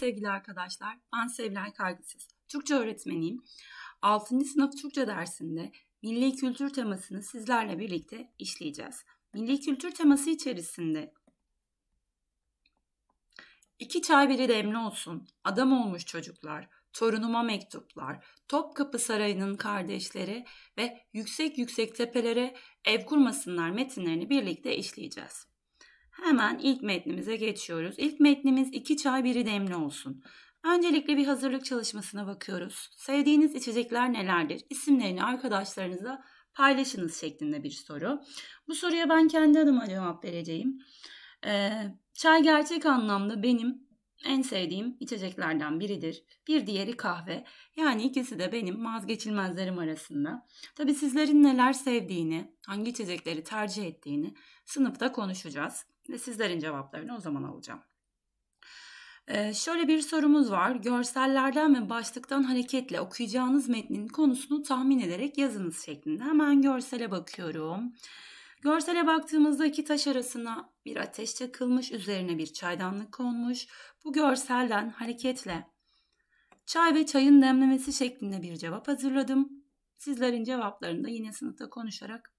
Sevgili arkadaşlar, ben Sevilay Kaygısız. Türkçe öğretmeniyim. 6. sınıf Türkçe dersinde milli kültür temasını sizlerle birlikte işleyeceğiz. Milli kültür teması içerisinde iki çay biri demli olsun, adam olmuş çocuklar, torunuma mektuplar, Topkapı Sarayı'nın kardeşleri ve yüksek yüksek tepelere ev kurmasınlar metinlerini birlikte işleyeceğiz. Hemen ilk metnimize geçiyoruz. İlk metnimiz iki çay biri demli olsun. Öncelikle bir hazırlık çalışmasına bakıyoruz. Sevdiğiniz içecekler nelerdir? İsimlerini arkadaşlarınıza paylaşınız şeklinde bir soru. Bu soruya ben kendi adıma cevap vereceğim. Ee, çay gerçek anlamda benim en sevdiğim içeceklerden biridir. Bir diğeri kahve. Yani ikisi de benim vazgeçilmezlerim arasında. Tabi sizlerin neler sevdiğini, hangi içecekleri tercih ettiğini sınıfta konuşacağız. Ve sizlerin cevaplarını o zaman alacağım. Ee, şöyle bir sorumuz var. Görsellerden ve başlıktan hareketle okuyacağınız metnin konusunu tahmin ederek yazınız şeklinde. Hemen görsele bakıyorum. Bakıyorum. Görsele baktığımızda iki taş arasına bir ateş çakılmış, üzerine bir çaydanlık konmuş. Bu görselden hareketle çay ve çayın demlemesi şeklinde bir cevap hazırladım. Sizlerin cevaplarını da yine sınıfta konuşarak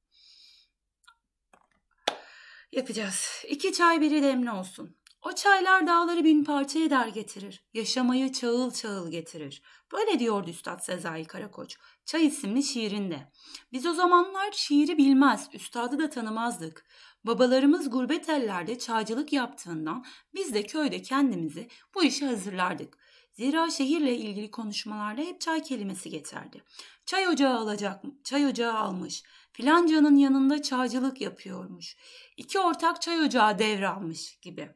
yapacağız. İki çay biri demli olsun. O çaylar dağları bin parça eder getirir. Yaşamayı çağıl çağıl getirir. Böyle diyordu Üstad Sezai Karakoç. Çay isimli şiirinde. Biz o zamanlar şiiri bilmez, üstadı da tanımazdık. Babalarımız gurbet ellerde çaycılık yaptığından biz de köyde kendimizi bu işe hazırlardık. Zira şehirle ilgili konuşmalarda hep çay kelimesi geçerdi. Çay ocağı alacak, çay ocağı almış, Filancanın yanında çaycılık yapıyormuş. İki ortak çay ocağı devralmış gibi.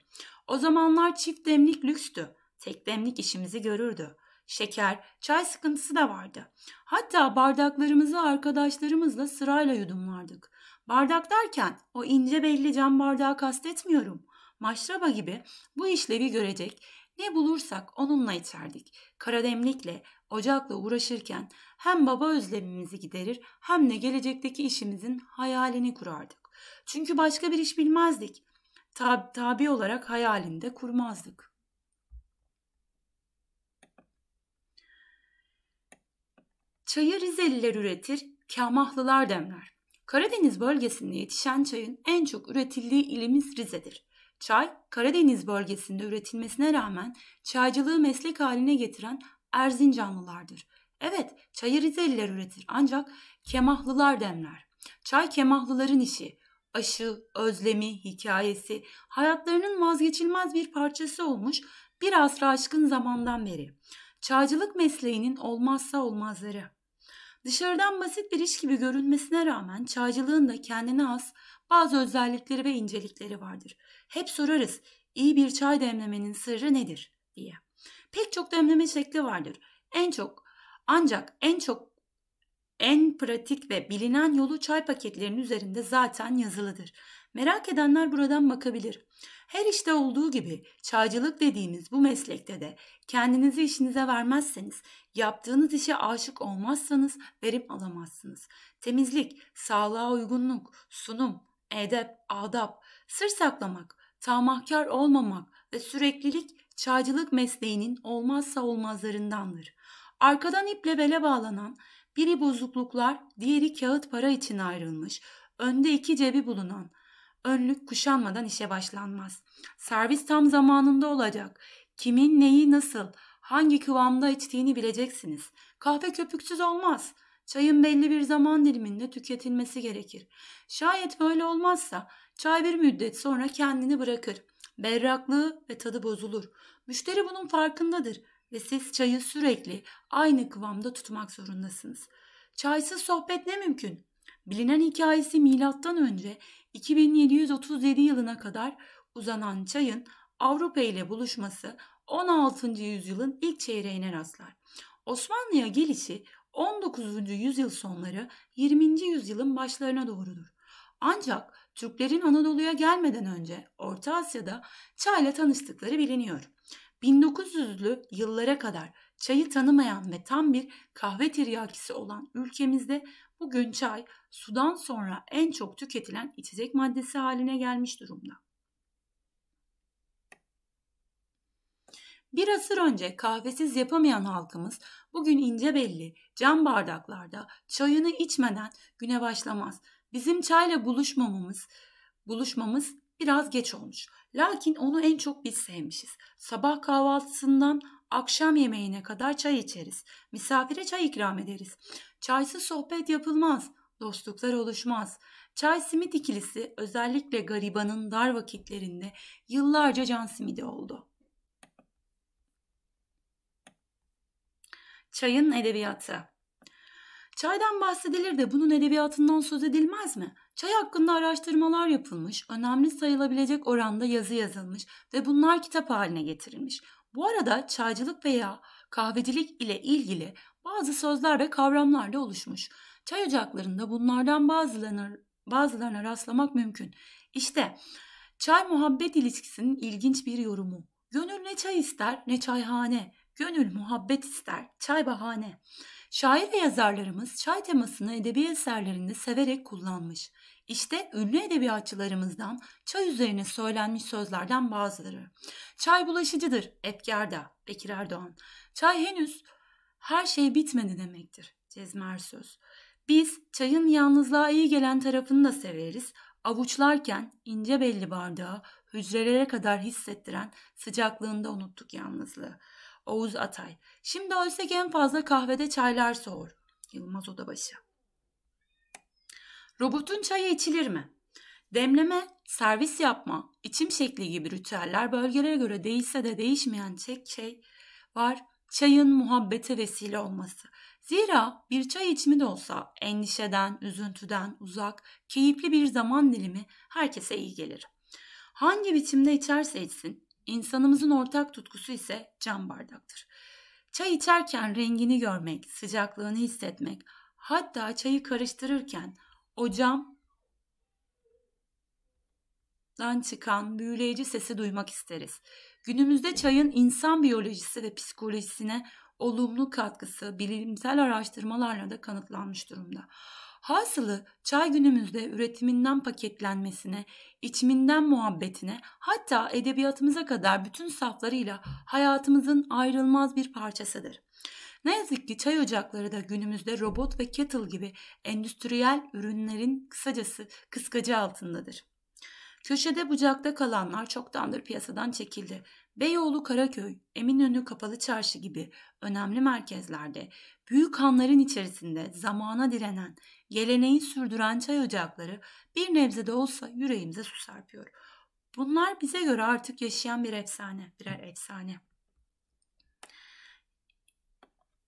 O zamanlar çift demlik lükstü. Tek demlik işimizi görürdü. Şeker, çay sıkıntısı da vardı. Hatta bardaklarımızı arkadaşlarımızla sırayla yudumlardık. Bardak derken o ince belli cam bardağı kastetmiyorum. Maşraba gibi bu işlevi görecek ne bulursak onunla içerdik. Karademlikle, ocakla uğraşırken hem baba özlemimizi giderir hem de gelecekteki işimizin hayalini kurardık. Çünkü başka bir iş bilmezdik. Tab tabi olarak hayalinde kurmazdık. Çayı Rizeliler üretir, Kamahlılar demler. Karadeniz bölgesinde yetişen çayın en çok üretildiği ilimiz Rize'dir. Çay, Karadeniz bölgesinde üretilmesine rağmen çaycılığı meslek haline getiren Erzincanlılardır. Evet, çayı Rizeliler üretir ancak Kemahlılar demler. Çay Kemahlıların işi. Aşı, özlemi, hikayesi hayatlarının vazgeçilmez bir parçası olmuş bir asra aşkın zamandan beri. Çaycılık mesleğinin olmazsa olmazları. Dışarıdan basit bir iş gibi görünmesine rağmen çaycılığın da kendine az bazı özellikleri ve incelikleri vardır. Hep sorarız iyi bir çay demlemenin sırrı nedir diye. Pek çok demleme şekli vardır. En çok ancak en çok en pratik ve bilinen yolu çay paketlerinin üzerinde zaten yazılıdır. Merak edenler buradan bakabilir. Her işte olduğu gibi çaycılık dediğimiz bu meslekte de kendinizi işinize vermezseniz, yaptığınız işe aşık olmazsanız verim alamazsınız. Temizlik, sağlığa uygunluk, sunum, edep, adap, sır saklamak, tamahkar olmamak ve süreklilik çaycılık mesleğinin olmazsa olmazlarındandır. Arkadan iple bele bağlanan biri bozukluklar, diğeri kağıt para için ayrılmış, önde iki cebi bulunan, önlük kuşanmadan işe başlanmaz. Servis tam zamanında olacak. Kimin neyi nasıl, hangi kıvamda içtiğini bileceksiniz. Kahve köpüksüz olmaz. Çayın belli bir zaman diliminde tüketilmesi gerekir. Şayet böyle olmazsa çay bir müddet sonra kendini bırakır. Berraklığı ve tadı bozulur. Müşteri bunun farkındadır ve siz çayı sürekli aynı kıvamda tutmak zorundasınız. Çaysız sohbet ne mümkün? Bilinen hikayesi milattan önce 2737 yılına kadar uzanan çayın Avrupa ile buluşması 16. yüzyılın ilk çeyreğine rastlar. Osmanlı'ya gelişi 19. yüzyıl sonları 20. yüzyılın başlarına doğrudur. Ancak Türklerin Anadolu'ya gelmeden önce Orta Asya'da çayla tanıştıkları biliniyor. 1900'lü yıllara kadar çayı tanımayan ve tam bir kahve tiryakisi olan ülkemizde bugün çay sudan sonra en çok tüketilen içecek maddesi haline gelmiş durumda. Bir asır önce kahvesiz yapamayan halkımız bugün ince belli cam bardaklarda çayını içmeden güne başlamaz. Bizim çayla buluşmamamız, buluşmamız Biraz geç olmuş. Lakin onu en çok biz sevmişiz. Sabah kahvaltısından akşam yemeğine kadar çay içeriz. Misafire çay ikram ederiz. Çaysız sohbet yapılmaz. Dostluklar oluşmaz. Çay simit ikilisi özellikle garibanın dar vakitlerinde yıllarca can simidi oldu. Çayın edebiyatı Çaydan bahsedilir de bunun edebiyatından söz edilmez mi? Çay hakkında araştırmalar yapılmış, önemli sayılabilecek oranda yazı yazılmış ve bunlar kitap haline getirilmiş. Bu arada çaycılık veya kahvecilik ile ilgili bazı sözler ve kavramlar da oluşmuş. Çay ocaklarında bunlardan bazılarına, bazılarına rastlamak mümkün. İşte çay muhabbet ilişkisinin ilginç bir yorumu. Gönül ne çay ister ne çayhane. Gönül muhabbet ister, çay bahane. Şair ve yazarlarımız çay temasını edebi eserlerinde severek kullanmış. İşte ünlü edebiyatçılarımızdan çay üzerine söylenmiş sözlerden bazıları. Çay bulaşıcıdır, Epkerda, Bekir Erdoğan. Çay henüz her şey bitmedi demektir, Cezmer Söz. Biz çayın yalnızlığa iyi gelen tarafını da severiz. Avuçlarken ince belli bardağı hücrelere kadar hissettiren sıcaklığında unuttuk yalnızlığı. Oğuz Atay. Şimdi ölsek en fazla kahvede çaylar soğur. Yılmaz Odabaşı. Robotun çayı içilir mi? Demleme, servis yapma, içim şekli gibi ritüeller bölgelere göre değişse de değişmeyen tek şey var çayın muhabbete vesile olması. Zira bir çay içimi de olsa endişeden, üzüntüden uzak, keyifli bir zaman dilimi herkese iyi gelir. Hangi biçimde içerse içsin İnsanımızın ortak tutkusu ise cam bardaktır. Çay içerken rengini görmek, sıcaklığını hissetmek, hatta çayı karıştırırken o cam çıkan büyüleyici sesi duymak isteriz. Günümüzde çayın insan biyolojisi ve psikolojisine olumlu katkısı bilimsel araştırmalarla da kanıtlanmış durumda. Hasılı çay günümüzde üretiminden paketlenmesine, içiminden muhabbetine hatta edebiyatımıza kadar bütün saflarıyla hayatımızın ayrılmaz bir parçasıdır. Ne yazık ki çay ocakları da günümüzde robot ve kettle gibi endüstriyel ürünlerin kısacası kıskacı altındadır. Köşede bucakta kalanlar çoktandır piyasadan çekildi Beyoğlu Karaköy, Eminönü Kapalı Çarşı gibi önemli merkezlerde büyük hanların içerisinde zamana direnen, geleneği sürdüren çay ocakları bir nebze de olsa yüreğimize su serpiyor. Bunlar bize göre artık yaşayan bir efsane, birer efsane.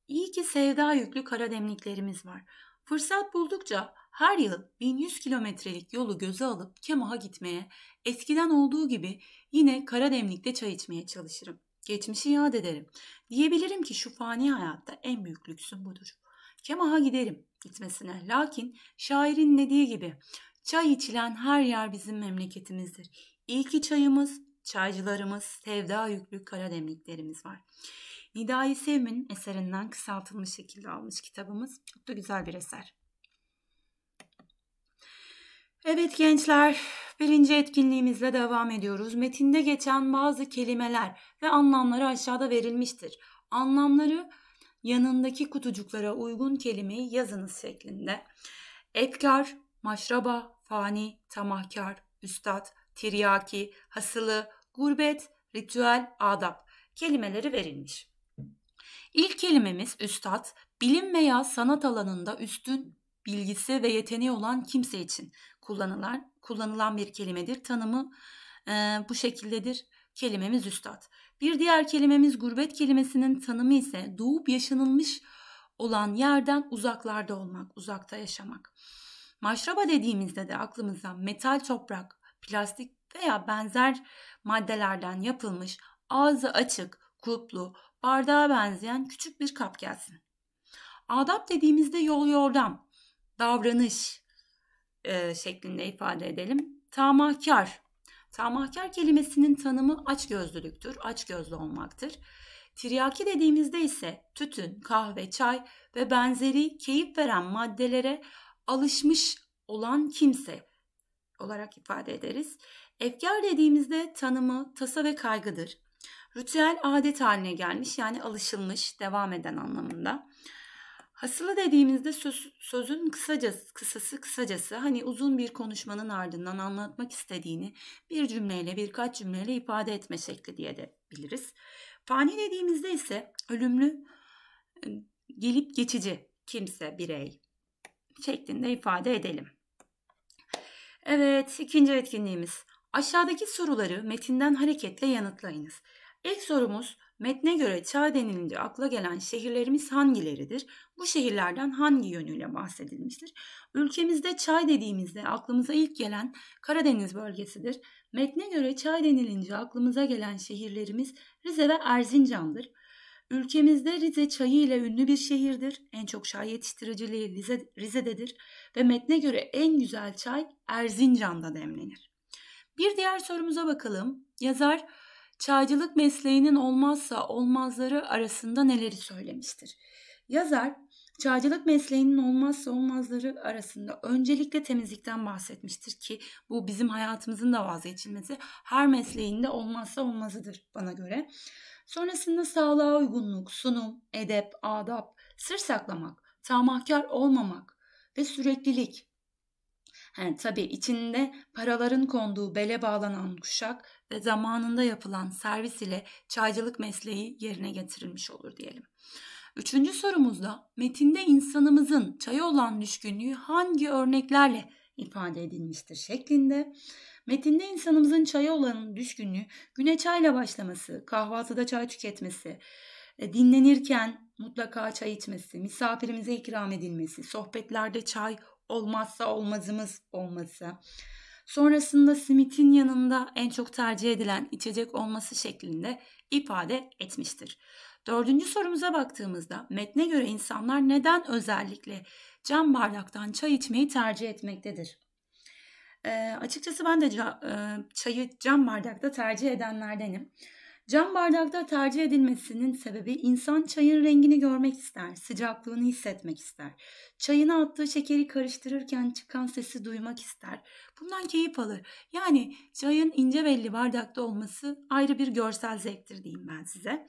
İyi ki sevda yüklü kara demliklerimiz var. Fırsat buldukça her yıl 1100 kilometrelik yolu göze alıp Kemah'a gitmeye, eskiden olduğu gibi yine Karademlik'te çay içmeye çalışırım. Geçmişi yad ederim. Diyebilirim ki şu fani hayatta en büyük lüksüm budur. Kemah'a giderim gitmesine. Lakin şairin dediği gibi çay içilen her yer bizim memleketimizdir. İyi ki çayımız, çaycılarımız, sevda yüklü Karademliklerimiz var. Nidai Sevim'in eserinden kısaltılmış şekilde almış kitabımız. Çok da güzel bir eser. Evet gençler, birinci etkinliğimizle devam ediyoruz. Metinde geçen bazı kelimeler ve anlamları aşağıda verilmiştir. Anlamları yanındaki kutucuklara uygun kelimeyi yazınız şeklinde. Efkar, maşraba, fani, tamahkar, üstad, tiryaki, hasılı, gurbet, ritüel, adab kelimeleri verilmiş. İlk kelimemiz üstad, bilim veya sanat alanında üstün bilgisi ve yeteneği olan kimse için kullanılan, kullanılan bir kelimedir. Tanımı e, bu şekildedir. Kelimemiz üstad. Bir diğer kelimemiz gurbet kelimesinin tanımı ise doğup yaşanılmış olan yerden uzaklarda olmak, uzakta yaşamak. Maşraba dediğimizde de aklımıza metal toprak, plastik veya benzer maddelerden yapılmış ağzı açık, kulplu, bardağa benzeyen küçük bir kap gelsin. Adap dediğimizde yol yordam, davranış, e, şeklinde ifade edelim. Tamahkar. Tamahkar kelimesinin tanımı açgözlülüktür, açgözlü olmaktır. Tiryaki dediğimizde ise tütün, kahve, çay ve benzeri keyif veren maddelere alışmış olan kimse olarak ifade ederiz. Efkar dediğimizde tanımı tasa ve kaygıdır. Ritüel adet haline gelmiş yani alışılmış, devam eden anlamında. Hasılı dediğimizde söz, sözün kısacası, kısası kısacası hani uzun bir konuşmanın ardından anlatmak istediğini bir cümleyle birkaç cümleyle ifade etme şekli diye de biliriz. Fani dediğimizde ise ölümlü e, gelip geçici kimse birey şeklinde ifade edelim. Evet ikinci etkinliğimiz aşağıdaki soruları metinden hareketle yanıtlayınız. İlk sorumuz Metne göre çağ denilince akla gelen şehirlerimiz hangileridir? Bu şehirlerden hangi yönüyle bahsedilmiştir? Ülkemizde çay dediğimizde aklımıza ilk gelen Karadeniz bölgesidir. Metne göre çay denilince aklımıza gelen şehirlerimiz Rize ve Erzincan'dır. Ülkemizde Rize çayı ile ünlü bir şehirdir. En çok çay yetiştiriciliği Rize, Rize'dedir ve metne göre en güzel çay Erzincan'da demlenir. Bir diğer sorumuza bakalım. Yazar çaycılık mesleğinin olmazsa olmazları arasında neleri söylemiştir? Yazar Çaycılık mesleğinin olmazsa olmazları arasında öncelikle temizlikten bahsetmiştir ki bu bizim hayatımızın da vazgeçilmesi her mesleğinde olmazsa olmazıdır bana göre. Sonrasında sağlığa uygunluk, sunum, edep, adap, sır saklamak, tamahkar olmamak ve süreklilik. Yani tabii içinde paraların konduğu bele bağlanan kuşak ve zamanında yapılan servis ile çaycılık mesleği yerine getirilmiş olur diyelim. Üçüncü sorumuzda metinde insanımızın çaya olan düşkünlüğü hangi örneklerle ifade edilmiştir şeklinde. Metinde insanımızın çaya olan düşkünlüğü güne çayla başlaması, kahvaltıda çay tüketmesi, e, dinlenirken mutlaka çay içmesi, misafirimize ikram edilmesi, sohbetlerde çay olmazsa olmazımız olması, Sonrasında simitin yanında en çok tercih edilen içecek olması şeklinde ifade etmiştir. Dördüncü sorumuza baktığımızda metne göre insanlar neden özellikle cam bardaktan çay içmeyi tercih etmektedir? E, açıkçası ben de ca, e, çayı cam bardakta tercih edenlerdenim. Cam bardakta tercih edilmesinin sebebi insan çayın rengini görmek ister, sıcaklığını hissetmek ister. Çayına attığı şekeri karıştırırken çıkan sesi duymak ister. Bundan keyif alır. Yani çayın ince belli bardakta olması ayrı bir görsel zevktir diyeyim ben size.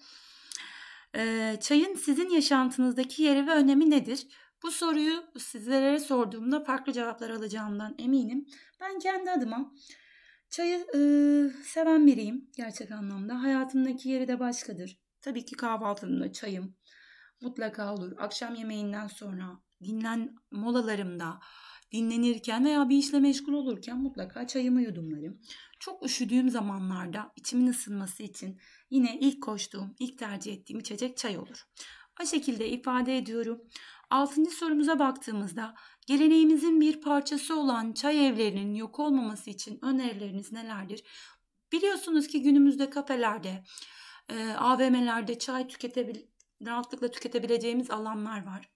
Ee, çayın sizin yaşantınızdaki yeri ve önemi nedir? Bu soruyu sizlere sorduğumda farklı cevaplar alacağımdan eminim. Ben kendi adıma Çayı e, seven biriyim gerçek anlamda. Hayatımdaki yeri de başkadır. Tabii ki kahvaltımda çayım mutlaka olur. Akşam yemeğinden sonra dinlen molalarımda dinlenirken veya bir işle meşgul olurken mutlaka çayımı yudumlarım. Çok üşüdüğüm zamanlarda içimin ısınması için yine ilk koştuğum, ilk tercih ettiğim içecek çay olur. O şekilde ifade ediyorum. Altıncı sorumuza baktığımızda geleneğimizin bir parçası olan çay evlerinin yok olmaması için önerileriniz nelerdir? Biliyorsunuz ki günümüzde kafelerde, e, AVM'lerde çay tüketebil rahatlıkla tüketebileceğimiz alanlar var.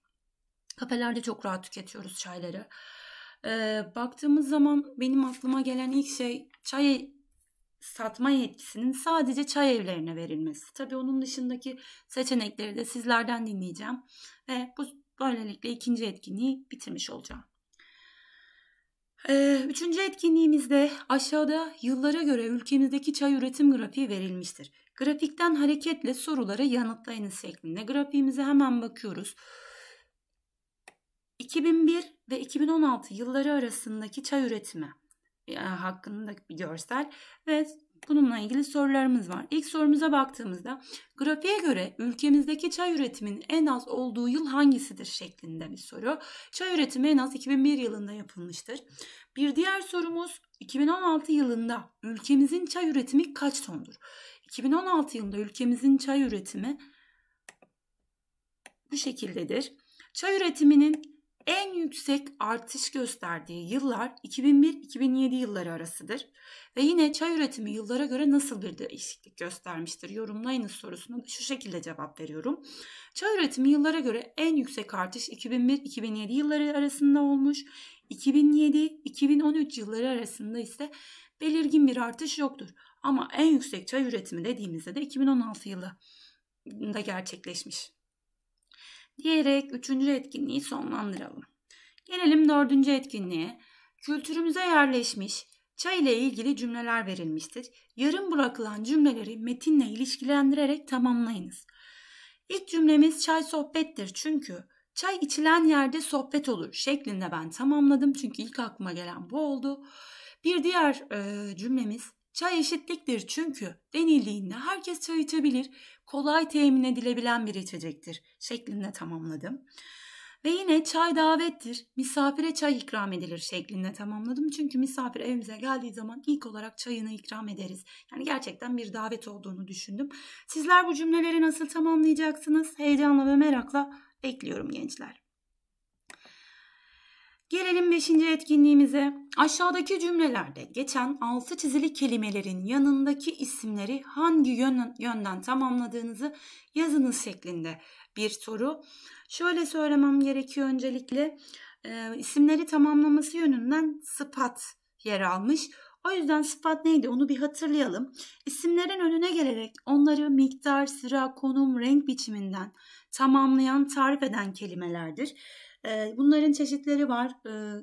Kafelerde çok rahat tüketiyoruz çayları. E, baktığımız zaman benim aklıma gelen ilk şey çay e, satma yetkisinin sadece çay evlerine verilmesi. Tabii onun dışındaki seçenekleri de sizlerden dinleyeceğim. Ve bu Böylelikle ikinci etkinliği bitirmiş olacağım. Ee, üçüncü etkinliğimizde aşağıda yıllara göre ülkemizdeki çay üretim grafiği verilmiştir. Grafikten hareketle soruları yanıtlayınız şeklinde. Grafiğimize hemen bakıyoruz. 2001 ve 2016 yılları arasındaki çay üretimi e, hakkında bir görsel ve Bununla ilgili sorularımız var. İlk sorumuza baktığımızda grafiğe göre ülkemizdeki çay üretiminin en az olduğu yıl hangisidir şeklinde bir soru. Çay üretimi en az 2001 yılında yapılmıştır. Bir diğer sorumuz 2016 yılında ülkemizin çay üretimi kaç tondur? 2016 yılında ülkemizin çay üretimi bu şekildedir. Çay üretiminin en yüksek artış gösterdiği yıllar 2001-2007 yılları arasıdır. Ve yine çay üretimi yıllara göre nasıl bir değişiklik göstermiştir? Yorumlayınız sorusuna şu şekilde cevap veriyorum. Çay üretimi yıllara göre en yüksek artış 2001-2007 yılları arasında olmuş. 2007-2013 yılları arasında ise belirgin bir artış yoktur. Ama en yüksek çay üretimi dediğimizde de 2016 yılında gerçekleşmiş diyerek üçüncü etkinliği sonlandıralım. Gelelim dördüncü etkinliğe. Kültürümüze yerleşmiş çay ile ilgili cümleler verilmiştir. Yarım bırakılan cümleleri metinle ilişkilendirerek tamamlayınız. İlk cümlemiz çay sohbettir çünkü çay içilen yerde sohbet olur şeklinde ben tamamladım. Çünkü ilk aklıma gelen bu oldu. Bir diğer e, cümlemiz Çay eşitliktir çünkü denildiğinde herkes çay içebilir, kolay temin edilebilen bir içecektir şeklinde tamamladım. Ve yine çay davettir, misafire çay ikram edilir şeklinde tamamladım. Çünkü misafir evimize geldiği zaman ilk olarak çayını ikram ederiz. Yani gerçekten bir davet olduğunu düşündüm. Sizler bu cümleleri nasıl tamamlayacaksınız? Heyecanla ve merakla bekliyorum gençler. Gelelim 5. etkinliğimize. Aşağıdaki cümlelerde geçen altı çizili kelimelerin yanındaki isimleri hangi yön, yönden tamamladığınızı yazınız şeklinde bir soru. Şöyle söylemem gerekiyor öncelikle. E, isimleri tamamlaması yönünden sıfat yer almış. O yüzden sıfat neydi onu bir hatırlayalım. İsimlerin önüne gelerek onları miktar, sıra, konum, renk biçiminden tamamlayan, tarif eden kelimelerdir. Bunların çeşitleri var.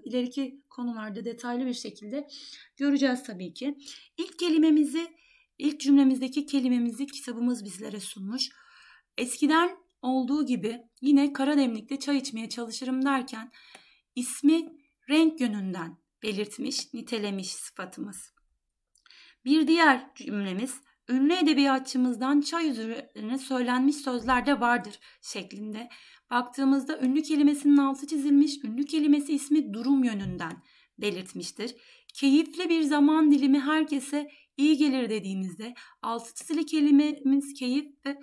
İleriki konularda detaylı bir şekilde göreceğiz tabii ki. İlk kelimemizi, ilk cümlemizdeki kelimemizi kitabımız bizlere sunmuş. Eskiden olduğu gibi yine Kara Karademlik'te çay içmeye çalışırım derken ismi renk yönünden belirtmiş, nitelemiş sıfatımız. Bir diğer cümlemiz ünlü edebiyatçımızdan çay üzerine söylenmiş sözler de vardır şeklinde. Baktığımızda ünlü kelimesinin altı çizilmiş. Ünlü kelimesi ismi durum yönünden belirtmiştir. Keyifli bir zaman dilimi herkese iyi gelir dediğimizde altı çizili kelimemiz keyif ve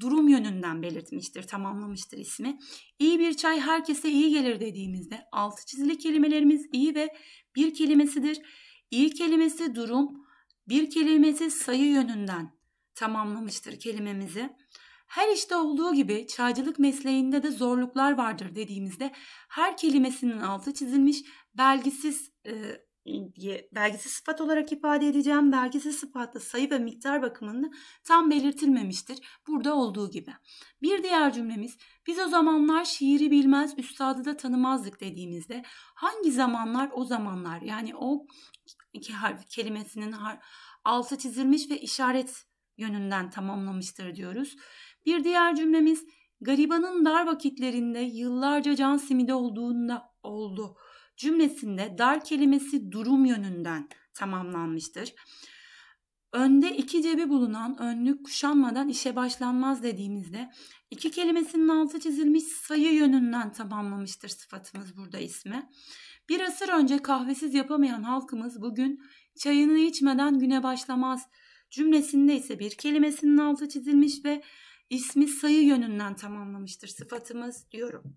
durum yönünden belirtmiştir, tamamlamıştır ismi. İyi bir çay herkese iyi gelir dediğimizde altı çizili kelimelerimiz iyi ve bir kelimesidir. İyi kelimesi durum, bir kelimesi sayı yönünden tamamlamıştır kelimemizi. Her işte olduğu gibi çaycılık mesleğinde de zorluklar vardır dediğimizde her kelimesinin altı çizilmiş belgisiz e, diye belgisiz sıfat olarak ifade edeceğim. Belgisiz sıfatla sayı ve miktar bakımında tam belirtilmemiştir. Burada olduğu gibi. Bir diğer cümlemiz biz o zamanlar şiiri bilmez, üstadı da tanımazdık dediğimizde hangi zamanlar o zamanlar yani o iki harf kelimesinin altı çizilmiş ve işaret yönünden tamamlamıştır diyoruz. Bir diğer cümlemiz garibanın dar vakitlerinde yıllarca can simidi olduğunda oldu cümlesinde dar kelimesi durum yönünden tamamlanmıştır. Önde iki cebi bulunan önlük kuşanmadan işe başlanmaz dediğimizde iki kelimesinin altı çizilmiş sayı yönünden tamamlamıştır sıfatımız burada ismi. Bir asır önce kahvesiz yapamayan halkımız bugün çayını içmeden güne başlamaz cümlesinde ise bir kelimesinin altı çizilmiş ve İsmi sayı yönünden tamamlamıştır sıfatımız diyorum.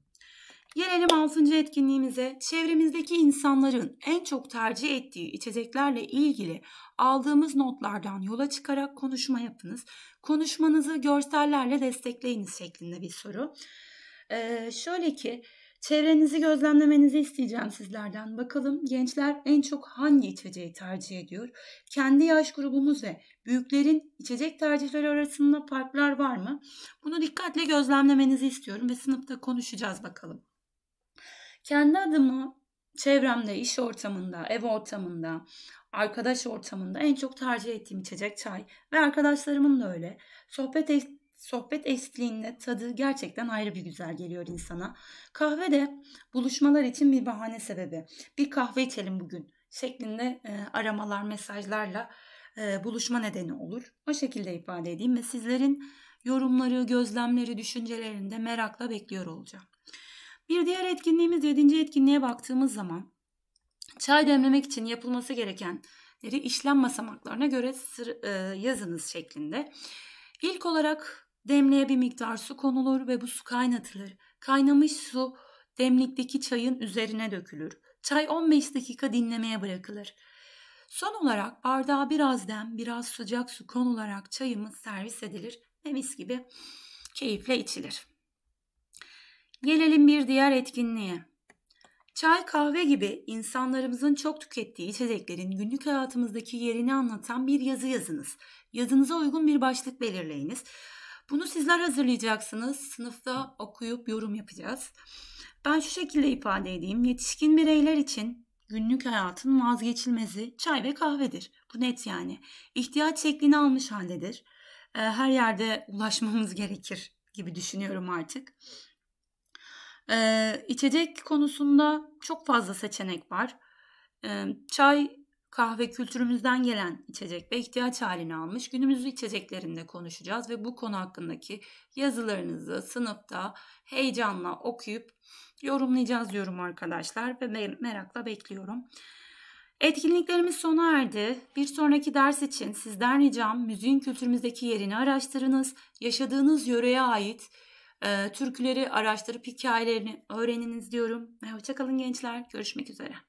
Gelelim 6. etkinliğimize. Çevremizdeki insanların en çok tercih ettiği içeceklerle ilgili aldığımız notlardan yola çıkarak konuşma yapınız. Konuşmanızı görsellerle destekleyiniz şeklinde bir soru. Ee, şöyle ki çevrenizi gözlemlemenizi isteyeceğim sizlerden. Bakalım gençler en çok hangi içeceği tercih ediyor? Kendi yaş grubumuz ve Büyüklerin içecek tercihleri arasında farklar var mı? Bunu dikkatle gözlemlemenizi istiyorum ve sınıfta konuşacağız bakalım. Kendi adımı, çevremde, iş ortamında, ev ortamında, arkadaş ortamında en çok tercih ettiğim içecek çay ve arkadaşlarımın da öyle. Sohbet et, sohbet eşliğinde tadı gerçekten ayrı bir güzel geliyor insana. Kahve de buluşmalar için bir bahane sebebi. Bir kahve içelim bugün şeklinde e, aramalar, mesajlarla e, buluşma nedeni olur. O şekilde ifade edeyim ve sizlerin yorumları, gözlemleri, düşüncelerini de merakla bekliyor olacağım. Bir diğer etkinliğimiz 7. etkinliğe baktığımız zaman çay demlemek için yapılması gerekenleri işlem basamaklarına göre e, yazınız şeklinde. İlk olarak demliğe bir miktar su konulur ve bu su kaynatılır. Kaynamış su demlikteki çayın üzerine dökülür. Çay 15 dakika dinlemeye bırakılır. Son olarak bardağa biraz dem, biraz sıcak su konularak çayımız servis edilir ve mis gibi keyifle içilir. Gelelim bir diğer etkinliğe. Çay kahve gibi insanlarımızın çok tükettiği içeceklerin günlük hayatımızdaki yerini anlatan bir yazı yazınız. Yazınıza uygun bir başlık belirleyiniz. Bunu sizler hazırlayacaksınız. Sınıfta okuyup yorum yapacağız. Ben şu şekilde ifade edeyim. Yetişkin bireyler için günlük hayatın vazgeçilmezi çay ve kahvedir. Bu net yani. İhtiyaç şeklini almış haldedir. Ee, her yerde ulaşmamız gerekir gibi düşünüyorum artık. Ee, içecek konusunda çok fazla seçenek var. Ee, çay kahve kültürümüzden gelen içecek ve ihtiyaç halini almış. Günümüzün içeceklerinde konuşacağız ve bu konu hakkındaki yazılarınızı sınıfta heyecanla okuyup yorumlayacağız diyorum arkadaşlar ve merakla bekliyorum. Etkinliklerimiz sona erdi. Bir sonraki ders için sizden ricam müziğin kültürümüzdeki yerini araştırınız. Yaşadığınız yöreye ait e, türküleri araştırıp hikayelerini öğreniniz diyorum. hoşçakalın gençler. Görüşmek üzere.